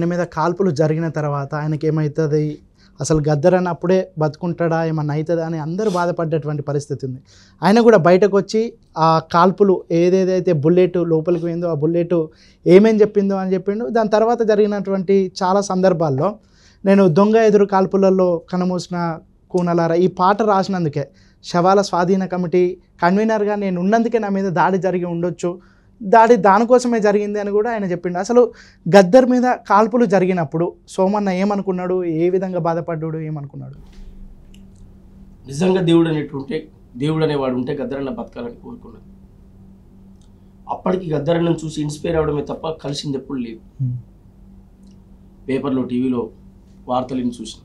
ఆయన మీద కాల్పులు జరిగిన తర్వాత ఆయనకి ఏమవుతుంది అసలు గద్దర్ అని అప్పుడే బతుకుంటాడా ఏమన్నా అవుతుందా అని అందరూ బాధపడ్డటువంటి పరిస్థితి ఉంది ఆయన కూడా బయటకు వచ్చి ఆ కాల్పులు ఏదేదైతే బుల్లెట్ లోపలికి పోయిందో ఆ బుల్లెట్ ఏమేం చెప్పిందో అని చెప్పిండు దాని తర్వాత జరిగినటువంటి చాలా సందర్భాల్లో నేను దొంగ ఎదురు కాల్పులలో కనమూసిన కూనలారా ఈ పాట రాసినందుకే శవాల స్వాధీన కమిటీ కన్వీనర్గా నేను ఉన్నందుకే నా మీద దాడి జరిగి ఉండొచ్చు దాడి దానికోసమే జరిగింది అని కూడా ఆయన చెప్పిండు అసలు గద్దర్ మీద కాల్పులు జరిగినప్పుడు సోమన్న ఏమనుకున్నాడు ఏ విధంగా బాధపడ్డాడు ఏమనుకున్నాడు నిజంగా దేవుడు అనేటుంటే దేవుడు అనేవాడు ఉంటే గద్దరన్న బతకాలని కోరుకున్నాడు అప్పటికి గద్దరన్నను చూసి ఇన్స్పైర్ అవడమే తప్ప కలిసింది ఎప్పుడు లేదు పేపర్లో టీవీలో వార్తలను చూసిన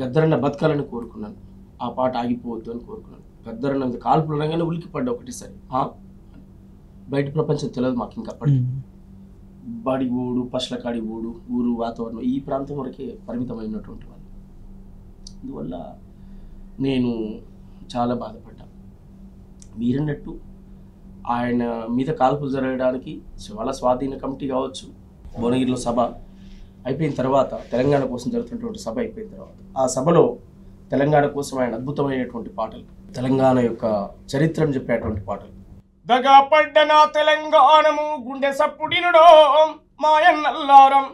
గద్దరన్న బతకాలని కోరుకున్నాను ఆ పాట ఆగిపోవద్దు అని కోరుకున్నాను గద్దరన్న కాల్పులు అనగానే ఉలికిపడ్డా ఒకటేసారి బయట ప్రపంచం తెలియదు మాకు ఇంకా బాడి ఓడు పశుల కాడి ఓడు ఊరు వాతావరణం ఈ ప్రాంతం వరకే పరిమితమైనటువంటి వాళ్ళు అందువల్ల నేను చాలా బాధపడ్డా మీరన్నట్టు ఆయన మీద కాల్పులు జరగడానికి వాళ్ళ స్వాధీన కమిటీ కావచ్చు భువనగిరిలో సభ అయిపోయిన తర్వాత తెలంగాణ కోసం జరుగుతున్నటువంటి సభ అయిపోయిన తర్వాత ఆ సభలో తెలంగాణ కోసం ఆయన అద్భుతమైనటువంటి పాటలు తెలంగాణ యొక్క చరిత్రను చెప్పేటువంటి పాటలు దగాపడ్డ నా తెలంగాణము గుండె సప్పుడినుడో మాయన్నల్లారం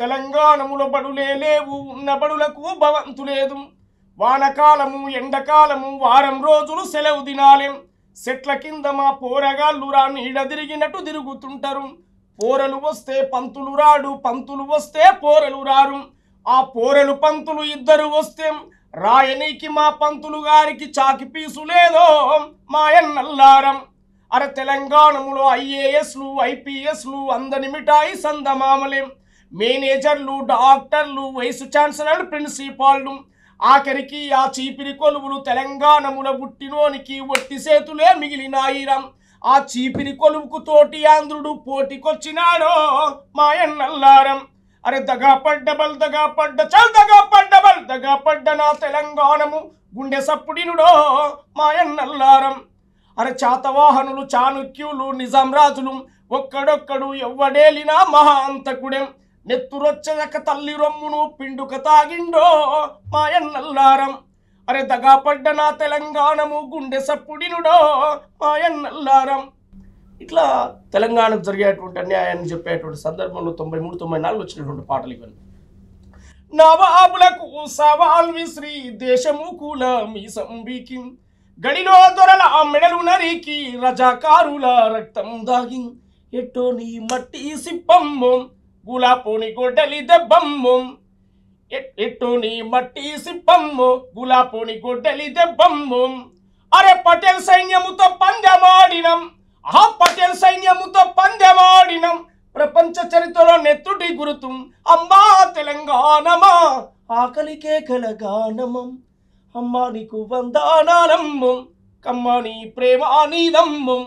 తెలంగాణములో బడులే లేవు ఉన్న బడులకు భవంతు లేదు వానకాలము ఎండకాలము వారం రోజులు సెలవు దినాలేం సెట్ల కింద మా పోరగాళ్ళు రా నీడ తిరిగినట్టు తిరుగుతుంటారు పోరలు వస్తే పంతులు రాడు పంతులు వస్తే పోరలు రారు ఆ పోరలు పంతులు ఇద్దరు వస్తే రాయనీకి మా పంతులు గారికి చాకి పీసు లేదో మాయన్నల్లారం అరే తెలంగాణములో ఐఏఎస్లు ఐపీఎస్లు అందని మిఠాయి సందమామలే మేనేజర్లు డాక్టర్లు వైస్ ఛాన్సలర్ ప్రిన్సిపాల్లు ఆఖరికి ఆ చీపిరి కొలువులు తెలంగాణముల బుట్టినోనికి ఒట్టి సేతులే మిగిలినాయిరా ఆ చీపిరి కొలువుకు తోటి ఆంధ్రుడు పోటీకొచ్చినాడో మాయన్నల్లారం అరే దగా పడ్డబల్ దగా పడ్డ చల్ దగా పడ్డబల్ దగా పడ్డ నా తెలంగాణము గుండె సప్పుడినుడో మాయన్నల్లారం అరే చాతవాహనులు చాణుక్యులు నిజాంరాజులు ఒక్కడొక్కడు ఎవ్వడేలినా మహా నెత్తురొచ్చక నెత్తురొచ్చదక తల్లి రొమ్మును పిండుక తాగిండో మాయన్నల్లారం అరే దగాపడ్డ నా తెలంగాణము గుండె సప్పుడినుడో మాయన్నల్లారం ఇట్లా తెలంగాణకు జరిగేటువంటి అన్యాయాన్ని చెప్పేటువంటి సందర్భంలో తొంభై మూడు తొంభై నాలుగు వచ్చినటువంటి పాటలు ఇవన్నీ నవాబులకు సవాల్ విశ్రీ దేశము కూల మీ సంబీకి గడిలో దొరల ఆ మెడలు నరికి రజాకారుల రక్తం దాగి నీ మట్టి సిప్పమ్మం గులాపోని గొడ్డలి దెబ్బమ్మం నీ మట్టి సిప్పమ్మో గులాపోని గొడ్డలి దెబ్బమ్మం అరే పటేల్ సైన్యముతో పందెమాడినం ఆ పటేల్ సైన్యముతో పందెమాడినం ప్రపంచ చరిత్రలో నెత్తుడి గురుతు అమ్మా తెలంగాణమా ఆకలికే కలగానమం అమ్మా నీకు వందానానమ్ము కమ్మ నీ ప్రేమ నీదమ్ము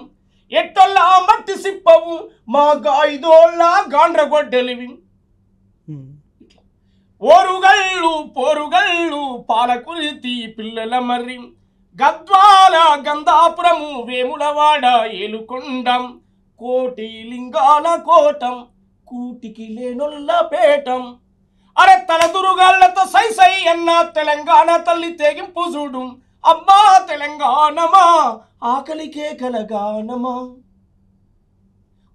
ఎట్టల్లా మట్టి సిప్పవు మా గాయిదోళ్ళ గాండ్రగొడ్డలివి ఓరుగళ్ళు పోరుగళ్ళు పాలకురితి పిల్లల మర్రి గద్వాల గంధాపురము వేములవాడ ఏలుకొండం కోటి లింగాల కోటం కూటికి లేనుల్ల పేటం అరే తలదురుగాళ్లతో సై సై అన్న తెలంగాణ తల్లి తెగింపు చూడు అబ్బా తెలంగాణమా ఆకలికే కలగానమా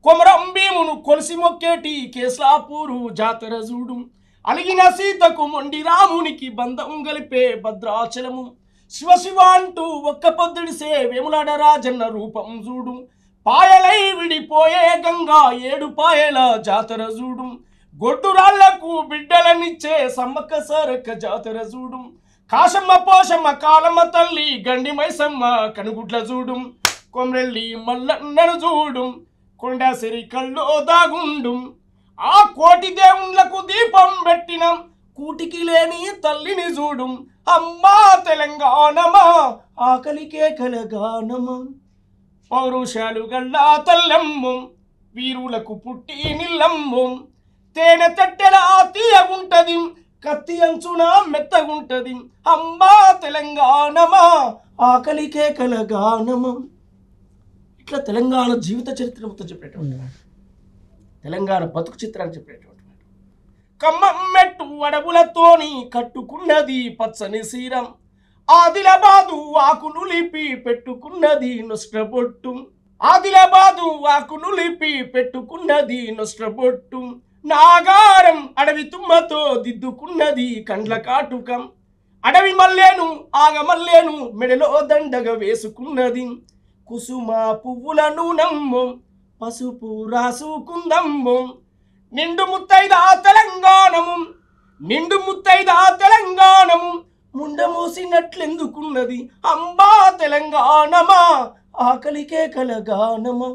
కొమరం భీమును కొలిసి మొక్కేటి కేసాపూరు జాతర చూడు అలిగిన సీతకు మొండి రామునికి బంధం గలిపే భద్రాచలము శివ శివ అంటూ ఒక్క పొద్దుడి వేములాడ రాజన్న రూపం చూడు పాయలై విడిపోయే గంగా ఏడు పాయల జాతర చూడు గొడ్డురాళ్లకు బిడ్డలనిచ్చే సమ్మక్క సరక్క జాతర చూడు కాశమ్మ పోషమ్మ కాలమ్మ తల్లి గండి మైసమ్మ కనుగుడ్ల చూడు కొమ్రెల్లి మల్లన్నను చూడు కొండాసిరి కళ్ళో దాగుండు ఆ కోటి దేవుళ్లకు దీపం పెట్టినం కూటికి లేని తల్లిని చూడు అమ్మా తెలంగాణమా ఆకలికే కలగానమా పౌరుషాలు గల్లా తల్లమ్ము వీరులకు పుట్టి నిల్లమ్ము తేనె తట్టెల తీయగుంటది కత్తి అంచున మెత్తగుంటది అంబా తెలంగాణమా ఆకలికే కలగానమా ఇట్లా తెలంగాణ జీవిత చరిత్ర మొత్తం చెప్పేటువంటి తెలంగాణ బతుకు చిత్రాన్ని చెప్పేటువంటి కమ్మం మెట్టు అడవులతోని కట్టుకున్నది పచ్చని సీరం ఆదిలాబాదు ఆకును లిపి పెట్టుకున్నది నష్టపొట్టు ఆదిలాబాదు ఆకును లిపి పెట్టుకున్నది నష్టపొట్టు నాగారం అడవి తుమ్మతో దిద్దుకున్నది కండ్ల కాటుకం అడవి మల్లేను ఆగమల్లెను మెడలో దండగ వేసుకున్నది కుసుమ పువ్వుల నూనమ్ము పసుపు రాసుకుందమ్ము నిండు ముత్తైదా తెలంగాణము నిండు ముత్తైదా తెలంగాణము ముండమూసినట్లెందుకున్నది అంబా తెలంగాణమా ఆకలికే కలగానమా